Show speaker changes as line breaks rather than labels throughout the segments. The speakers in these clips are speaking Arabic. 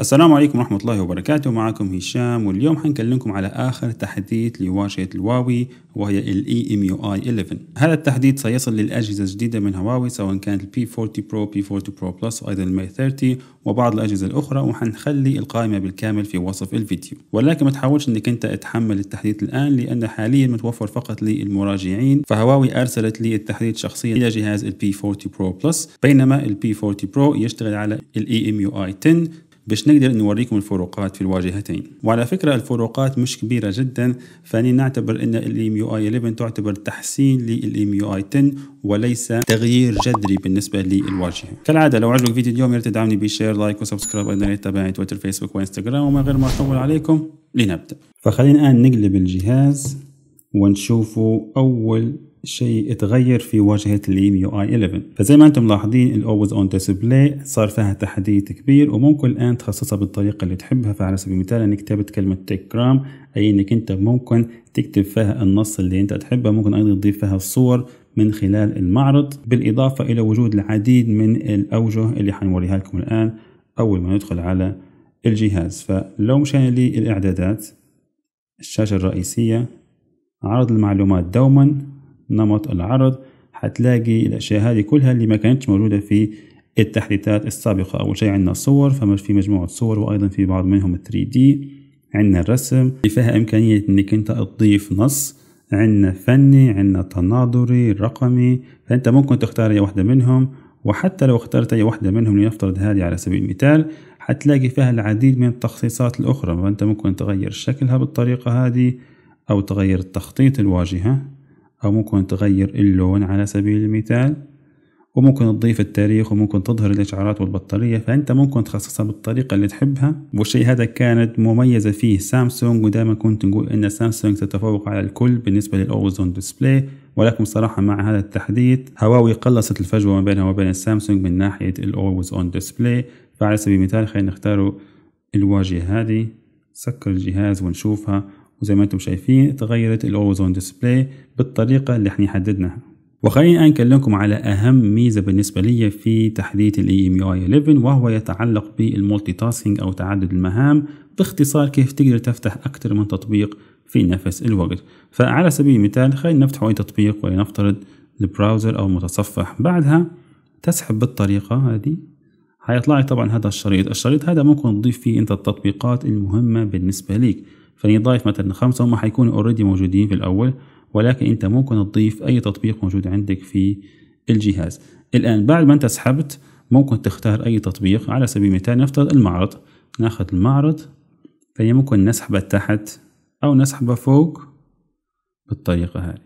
السلام عليكم ورحمة الله وبركاته معكم هشام واليوم حنكلمكم على آخر تحديث لواجهة الواوي وهي الـ EMUI 11 هذا التحديث سيصل للأجهزة الجديدة من هواوي سواء كانت ال P40 Pro, P40 Pro Plus أيضا المي 30 وبعض الأجهزة الأخرى وحنخلي القائمة بالكامل في وصف الفيديو ولكن ما تحاولش أنك أنت تحمل التحديث الآن لأن حاليا متوفر فقط للمراجعين فهواوي أرسلت لي التحديث شخصيا إلى جهاز ال P40 Pro Plus بينما ال P40 Pro يشتغل على الـ EMUI 10 باش نقدر نوريكم الفروقات في الواجهتين وعلى فكرة الفروقات مش كبيرة جدا فاني نعتبر ان الـ MIUI اي 11 تعتبر تحسين للـ MIUI اي 10 وليس تغيير جذري بالنسبة للواجهة كالعادة لو عجبك فيديو اليوم يا تدعمني بشير لايك وسبسكرايب ايضا تابعني تويتر فيسبوك وانستغرام ومن غير ما اطول عليكم لنبدأ فخلينا الان نقلب الجهاز ونشوفوا اول شيء اتغير في واجهة لين يو اي 11 فزي ما انتم ملاحظين الاوز اون ديسبلاي صار فيها تحديث كبير وممكن الان تخصصها بالطريقة اللي تحبها فعلى سبيل المثال انك كتبت كلمة تيك جرام اي انك انت ممكن تكتب فيها النص اللي انت تحبه ممكن ايضا تضيف فيها الصور من خلال المعرض بالاضافة الى وجود العديد من الاوجه اللي حنوريها لكم الان اول ما ندخل على الجهاز فلو مشان لي الاعدادات الشاشة الرئيسية عرض المعلومات دوما نمط العرض هتلاقي الأشياء هذه كلها اللي ما كانتش موجودة في التحديثات السابقة أول شيء عندنا صور فما في مجموعة صور وأيضا في بعض منهم 3D عندنا الرسم اللي فيها إمكانية إنك أنت تضيف نص عندنا فني عندنا تناظري رقمي فأنت ممكن تختار أي واحدة منهم وحتى لو اخترت أي واحدة منهم لنفترض هذه على سبيل المثال حتلاقي فيها العديد من التخصيصات الأخرى فأنت ممكن تغير شكلها بالطريقة هذه أو تغير تخطيط الواجهة أو ممكن تغير اللون على سبيل المثال وممكن تضيف التاريخ وممكن تظهر الإشعارات والبطارية فأنت ممكن تخصصها بالطريقة اللي تحبها والشيء هذا كانت مميزة فيه سامسونج ودائما كنت نقول أن سامسونج تتفوق على الكل بالنسبة للأوزون ديسبلاي ولكن صراحة مع هذا التحديث هواوي قلصت الفجوة ما بينها وبين سامسونج من ناحية الأولويز أون ديسبلاي فعلى سبيل المثال خلينا نختاروا الواجهة هذه سكر الجهاز ونشوفها وزي ما انتم شايفين تغيرت الاوزون ديسبلاي بالطريقة اللي احنا حددناها وخليني الان لكم على أهم ميزة بالنسبة لي في تحديث ال EMUI 11 وهو يتعلق بالمولتي تاسكينج أو تعدد المهام باختصار كيف تقدر تفتح أكثر من تطبيق في نفس الوقت فعلى سبيل المثال خلينا نفتح أي تطبيق ولنفترض البراوزر أو متصفح بعدها تسحب بالطريقة هذه هيطلع لك طبعا هذا الشريط الشريط هذا ممكن تضيف فيه أنت التطبيقات المهمة بالنسبة ليك فاني ضايف مثلا خمسة هم حيكونوا اوريدي موجودين في الاول ولكن انت ممكن تضيف اي تطبيق موجود عندك في الجهاز الان بعد ما انت سحبت ممكن تختار اي تطبيق على سبيل المثال نفترض المعرض ناخذ المعرض فهي ممكن نسحبه تحت او نسحبه فوق بالطريقة هذه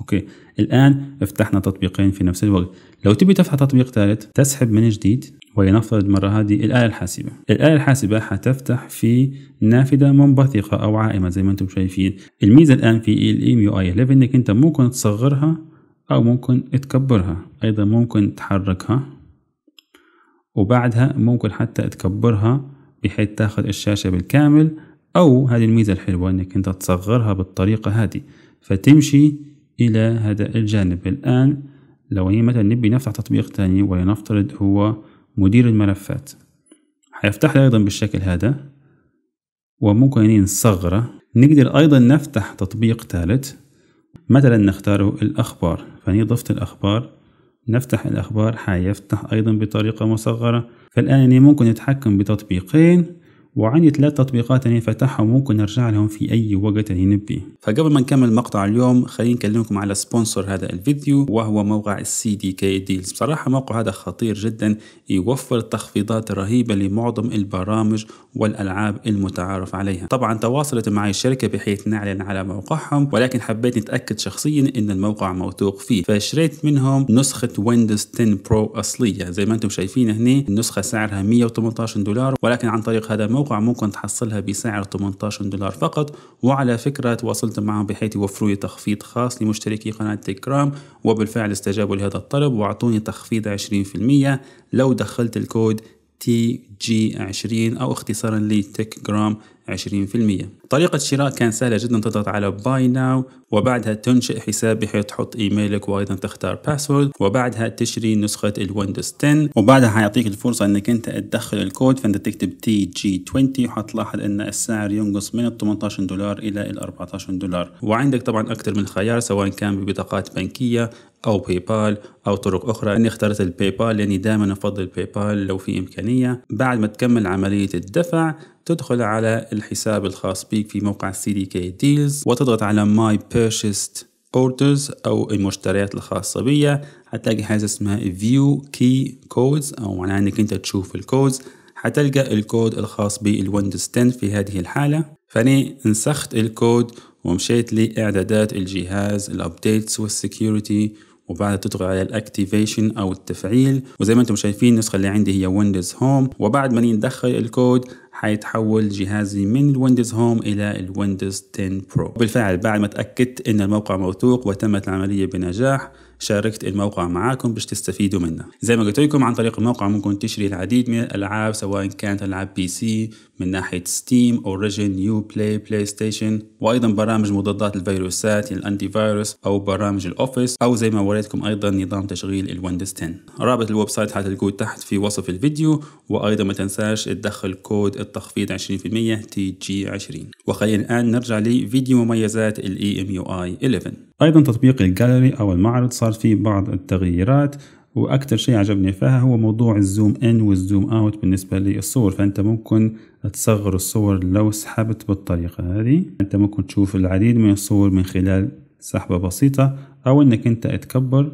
اوكي الان فتحنا تطبيقين في نفس الوقت لو تبي تفتح تطبيق ثالث تسحب من جديد ولنفترض مرة هذه الآلة الحاسبة الآلة الحاسبة حتفتح في نافذة منبثقة أو عائمة زي ما أنتم شايفين الميزة الآن في الـ يو اي 11 إنك أنت ممكن تصغرها أو ممكن تكبرها أيضا ممكن تحركها وبعدها ممكن حتى تكبرها بحيث تاخد الشاشة بالكامل أو هذه الميزة الحلوة إنك أنت تصغرها بالطريقة هذه فتمشي إلى هذا الجانب الآن لو هي مثلا نبي نفتح تطبيق تاني ولنفترض هو مدير الملفات هيفتح لي أيضا بالشكل هذا وممكن نصغره نقدر أيضا نفتح تطبيق ثالث مثلا نختاره الأخبار فاني ضفت الأخبار نفتح الأخبار هيفتح أيضا بطريقة مصغرة فالآن ممكن أتحكم بتطبيقين وعندي ثلاث تطبيقات أنا فتحهم ممكن نرجع لهم في أي وقت أنا نبي فقبل ما نكمل مقطع اليوم خلينا نكلمكم على سبونسر هذا الفيديو وهو موقع السي دي كي ديلز بصراحة الموقع هذا خطير جدا يوفر تخفيضات رهيبة لمعظم البرامج والألعاب المتعارف عليها طبعا تواصلت معي الشركة بحيث نعلن على موقعهم ولكن حبيت نتأكد شخصيا أن الموقع موثوق فيه فشريت منهم نسخة ويندوز 10 برو أصلية زي ما أنتم شايفين هنا النسخة سعرها 118 دولار ولكن عن طريق هذا الموقع الموقع ممكن تحصلها بسعر 18 دولار فقط وعلى فكرة تواصلت معهم بحيث يوفروا لي تخفيض خاص لمشتركي قناة تيكرام وبالفعل استجابوا لهذا الطلب وأعطوني تخفيض 20% لو دخلت الكود تي جي 20 أو اختصارا لتك جرام 20% طريقة الشراء كان سهلة جدا تضغط على باي ناو وبعدها تنشئ حساب بحيث تحط ايميلك وايضا تختار باسورد وبعدها تشتري نسخة الويندوز 10 وبعدها حيعطيك الفرصة انك انت تدخل الكود فانت تكتب تي جي 20 وحتلاحظ ان السعر ينقص من ال 18 دولار الى ال 14 دولار وعندك طبعا اكثر من خيار سواء كان ببطاقات بنكية او باي بال او طرق اخرى اني اخترت الباي بال لاني دائما افضل باي بال لو في امكانيه بعد ما تكمل عمليه الدفع تدخل على الحساب الخاص بك في موقع سي دي كي ديلز وتضغط على ماي purchased اوردرز او المشتريات الخاصه بيا هتلاقي حاجه اسمها فيو كي كودز او معناها انك انت تشوف الكودز هتلقى الكود الخاص بالويندوز 10 في هذه الحاله فاني نسخت الكود ومشيت لاعدادات الجهاز الابديتس والسكيورتي وبعد تضغط على الاكتيفيشن او التفعيل وزي ما انتم شايفين النسخه اللي عندي هي ويندوز هوم وبعد ما ندخل الكود حيتحول جهازي من الويندوز هوم الى الويندوز 10 برو بالفعل بعد ما تاكدت ان الموقع موثوق وتمت العمليه بنجاح شاركت الموقع معاكم باش تستفيدوا منه زي ما قلت لكم عن طريق الموقع ممكن تشتري العديد من الالعاب سواء كانت العاب بي سي من ناحيه ستيم اوريجن يو بلاي بلاي ستيشن وايضا برامج مضادات الفيروسات الانتي فايروس او برامج الاوفيس او زي ما وريتكم ايضا نظام تشغيل الويندوز 10 رابط الويب سايت حتلقوه تحت في وصف الفيديو وايضا ما تنساش تدخل كود التخفيض 20% تي جي 20 وخلينا الان نرجع لفيديو مميزات الاي ام يو اي 11 أيضا تطبيق الجاليري أو المعرض صار فيه بعض التغييرات واكثر شيء عجبني فيها هو موضوع الزوم ان والزوم اوت بالنسبه للصور فانت ممكن تصغر الصور لو سحبت بالطريقه هذه انت ممكن تشوف العديد من الصور من خلال سحبه بسيطه او انك انت تكبر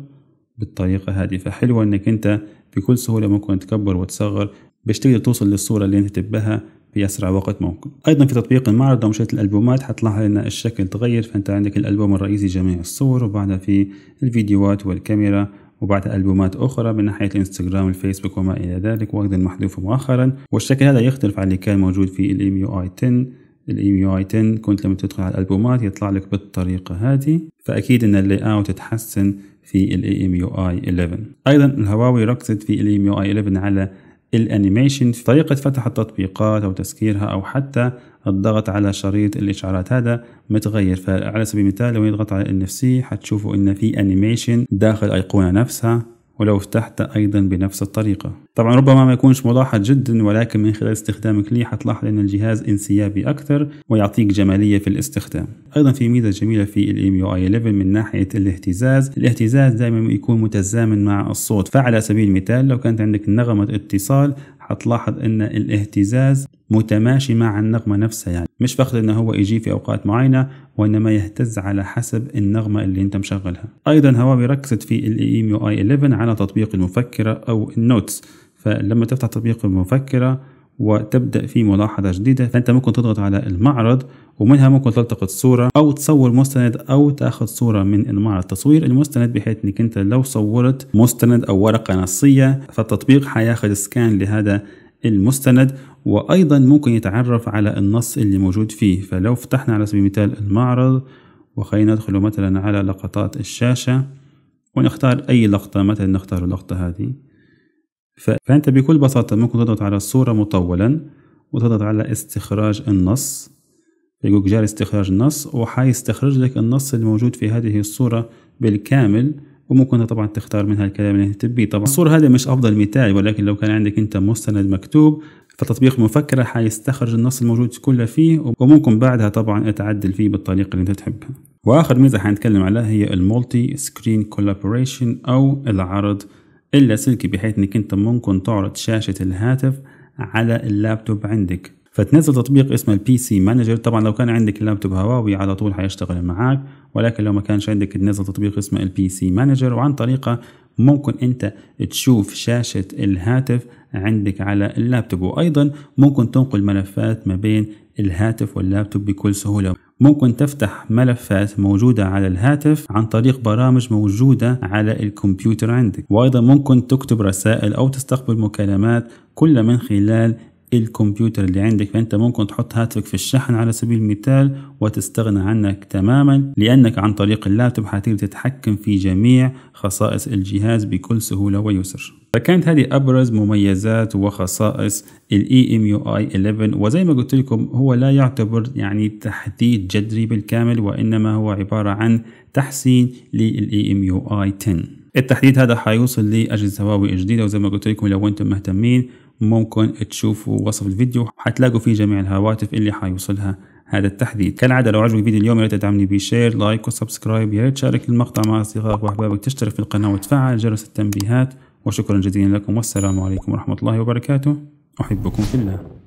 بالطريقه هذه فحلوه انك انت بكل سهوله ممكن تكبر وتصغر باش تقدر توصل للصوره اللي انت تبها في اسرع وقت ممكن أيضا في تطبيق المعرض لو مشيت الألبومات حتلاحظ لنا الشكل تغير فأنت عندك الألبوم الرئيسي جميع الصور وبعدها في الفيديوهات والكاميرا وبعدها ألبومات أخرى من ناحية الانستغرام الفيسبوك وما إلى ذلك وأيضا محذوفة مؤخرا والشكل هذا يختلف عن اللي كان موجود في الام يو اي 10 الام يو اي 10 كنت لما تدخل على الألبومات يطلع لك بالطريقة هذه فأكيد أن اللي أوت تتحسن في ال اي 11 أيضا الهواوي ركزت في ال اي 11 على الانيميشن في طريقة فتح التطبيقات او تسكيرها او حتى الضغط على شريط الاشعارات هذا متغير فعلى سبيل المثال لو يضغط على ال NFC حتشوفوا ان في انيميشن داخل الايقونة نفسها ولو فتحت أيضا بنفس الطريقة طبعا ربما ما يكونش ملاحظ جدا ولكن من خلال استخدامك ليه حتلاحظ أن الجهاز انسيابي أكثر ويعطيك جمالية في الاستخدام ايضا في ميزه جميله في الام يو اي 11 من ناحيه الاهتزاز الاهتزاز دائما يكون متزامن مع الصوت فعلى سبيل المثال لو كانت عندك نغمه اتصال حتلاحظ ان الاهتزاز متماشي مع النغمة نفسها يعني مش فقط انه هو يجي في اوقات معينة وانما يهتز على حسب النغمة اللي انت مشغلها ايضا هواوي ركزت في الايميو اي 11 على تطبيق المفكرة او النوتس فلما تفتح تطبيق المفكرة وتبدأ في ملاحظة جديدة فأنت ممكن تضغط على المعرض ومنها ممكن تلتقط صورة أو تصور مستند أو تاخذ صورة من المعرض تصوير المستند بحيث أنك أنت لو صورت مستند أو ورقة نصية فالتطبيق حياخذ سكان لهذا المستند وأيضا ممكن يتعرف على النص اللي موجود فيه فلو فتحنا على سبيل المثال المعرض وخلينا ندخل مثلا على لقطات الشاشة ونختار أي لقطة مثلا نختار اللقطة هذه فأنت بكل بساطة ممكن تضغط على الصورة مطولا وتضغط على استخراج النص يقولك جار استخراج النص وحيستخرج لك النص الموجود في هذه الصورة بالكامل وممكن طبعا تختار منها الكلام اللي انت تبيه طبعا الصورة هذه مش أفضل مثال ولكن لو كان عندك انت مستند مكتوب فتطبيق مفكرة حيستخرج النص الموجود كله فيه وممكن بعدها طبعا تعدل فيه بالطريقة اللي انت تحبها وآخر ميزة حنتكلم عليها هي المولتي سكرين كولابوريشن أو العرض اللاسلكي بحيث انك انت ممكن تعرض شاشة الهاتف على اللابتوب عندك فتنزل تطبيق اسمه البي سي مانجر طبعا لو كان عندك اللابتوب هواوي على طول حيشتغل معاك ولكن لو ما كانش عندك تنزل تطبيق اسمه البي سي مانجر وعن طريقه ممكن انت تشوف شاشة الهاتف عندك على اللابتوب وايضا ممكن تنقل ملفات ما بين الهاتف واللابتوب بكل سهولة ممكن تفتح ملفات موجودة على الهاتف عن طريق برامج موجودة على الكمبيوتر عندك وأيضا ممكن تكتب رسائل أو تستقبل مكالمات كل من خلال الكمبيوتر اللي عندك فأنت ممكن تحط هاتفك في الشحن على سبيل المثال وتستغنى عنك تماما لأنك عن طريق اللابتوب حتقدر تتحكم في جميع خصائص الجهاز بكل سهولة ويسر فكانت هذه أبرز مميزات وخصائص ال EMUI 11 وزي ما قلت لكم هو لا يعتبر يعني تحديث جذري بالكامل وإنما هو عبارة عن تحسين لل EMUI 10 التحديث هذا حيوصل لأجهزة هواوي جديدة وزي ما قلت لكم لو أنتم مهتمين ممكن تشوفوا وصف الفيديو حتلاقوا فيه جميع الهواتف اللي حيوصلها هذا التحديث كالعاده لو عجبك الفيديو اليوم يا ريت تدعمني بشير لايك وسبسكرايب يا ريت تشارك المقطع مع اصدقائك واحبابك تشترك في القناه وتفعل جرس التنبيهات وشكرا جزيلا لكم والسلام عليكم ورحمة الله وبركاته أحبكم في الله